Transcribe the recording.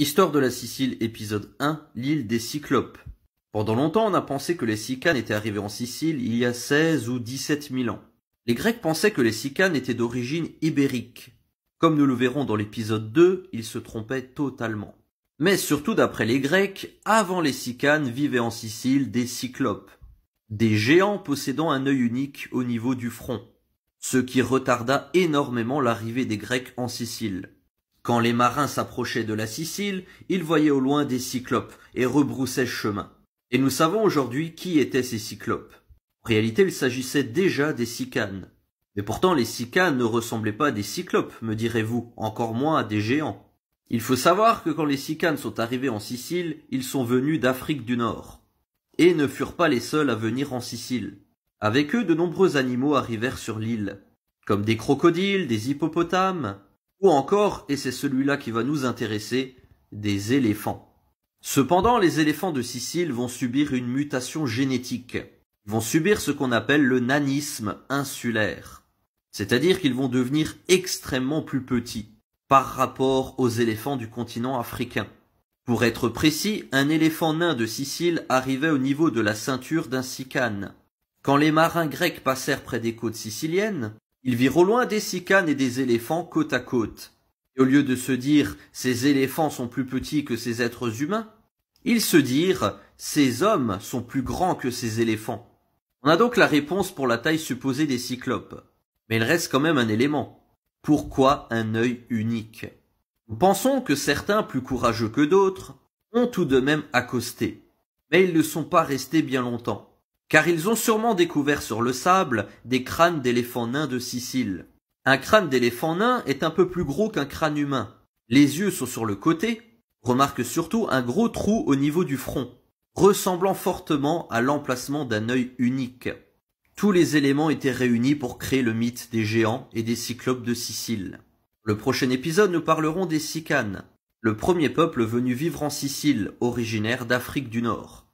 Histoire de la Sicile, épisode 1, l'île des Cyclopes. Pendant longtemps, on a pensé que les Sicanes étaient arrivés en Sicile il y a 16 ou 17 000 ans. Les Grecs pensaient que les Sicanes étaient d'origine ibérique. Comme nous le verrons dans l'épisode 2, ils se trompaient totalement. Mais surtout d'après les Grecs, avant les Sicanes vivaient en Sicile des Cyclopes, des géants possédant un œil unique au niveau du front, ce qui retarda énormément l'arrivée des Grecs en Sicile. Quand les marins s'approchaient de la Sicile, ils voyaient au loin des cyclopes et rebroussaient chemin. Et nous savons aujourd'hui qui étaient ces cyclopes. En réalité, il s'agissait déjà des cicanes. Mais pourtant, les cicanes ne ressemblaient pas à des cyclopes, me direz-vous, encore moins à des géants. Il faut savoir que quand les cicanes sont arrivés en Sicile, ils sont venus d'Afrique du Nord. Et ne furent pas les seuls à venir en Sicile. Avec eux, de nombreux animaux arrivèrent sur l'île, comme des crocodiles, des hippopotames, ou encore, et c'est celui-là qui va nous intéresser, des éléphants. Cependant, les éléphants de Sicile vont subir une mutation génétique, vont subir ce qu'on appelle le nanisme insulaire, c'est-à-dire qu'ils vont devenir extrêmement plus petits par rapport aux éléphants du continent africain. Pour être précis, un éléphant nain de Sicile arrivait au niveau de la ceinture d'un sicane. Quand les marins grecs passèrent près des côtes siciliennes, ils virent au loin des cicanes et des éléphants côte à côte. Et au lieu de se dire ces éléphants sont plus petits que ces êtres humains, ils se dirent ces hommes sont plus grands que ces éléphants. On a donc la réponse pour la taille supposée des cyclopes. Mais il reste quand même un élément. Pourquoi un œil unique Nous pensons que certains, plus courageux que d'autres, ont tout de même accosté. Mais ils ne sont pas restés bien longtemps car ils ont sûrement découvert sur le sable des crânes d'éléphants nains de Sicile. Un crâne d'éléphant nain est un peu plus gros qu'un crâne humain. Les yeux sont sur le côté, remarque surtout un gros trou au niveau du front, ressemblant fortement à l'emplacement d'un œil unique. Tous les éléments étaient réunis pour créer le mythe des géants et des cyclopes de Sicile. Le prochain épisode, nous parlerons des Sicanes, le premier peuple venu vivre en Sicile, originaire d'Afrique du Nord.